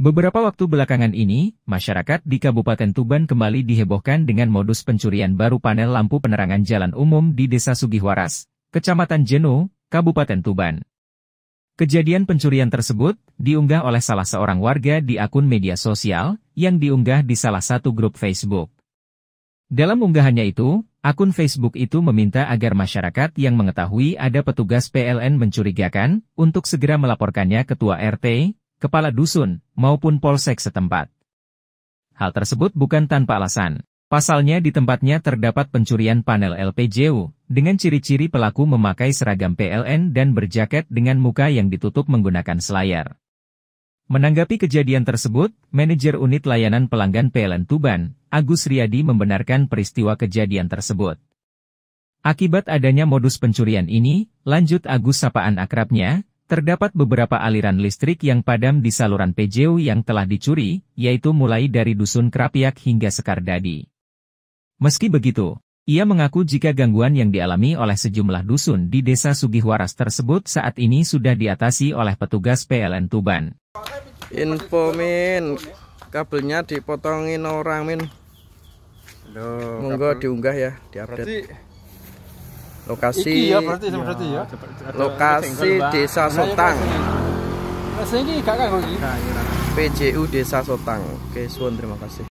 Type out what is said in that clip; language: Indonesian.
Beberapa waktu belakangan ini, masyarakat di Kabupaten Tuban kembali dihebohkan dengan modus pencurian baru panel lampu penerangan jalan umum di Desa Sugihwaras, Kecamatan Jeno, Kabupaten Tuban. Kejadian pencurian tersebut diunggah oleh salah seorang warga di akun media sosial yang diunggah di salah satu grup Facebook. Dalam unggahannya itu, akun Facebook itu meminta agar masyarakat yang mengetahui ada petugas PLN mencurigakan untuk segera melaporkannya Ketua RT kepala dusun, maupun polsek setempat. Hal tersebut bukan tanpa alasan. Pasalnya di tempatnya terdapat pencurian panel LPJU, dengan ciri-ciri pelaku memakai seragam PLN dan berjaket dengan muka yang ditutup menggunakan selayar. Menanggapi kejadian tersebut, manajer unit layanan pelanggan PLN Tuban, Agus Riyadi membenarkan peristiwa kejadian tersebut. Akibat adanya modus pencurian ini, lanjut Agus sapaan akrabnya, Terdapat beberapa aliran listrik yang padam di saluran PJU yang telah dicuri, yaitu mulai dari Dusun Krapiak hingga Sekar Dadi. Meski begitu, ia mengaku jika gangguan yang dialami oleh sejumlah dusun di desa Sugihwaras tersebut saat ini sudah diatasi oleh petugas PLN Tuban. Info min, kabelnya dipotongin orang min. Monggo diunggah ya, diupdate lokasi ya berarti ya. berarti ya, ya lokasi desa Sotang nah, PJU Desa Sotang oke suan terima kasih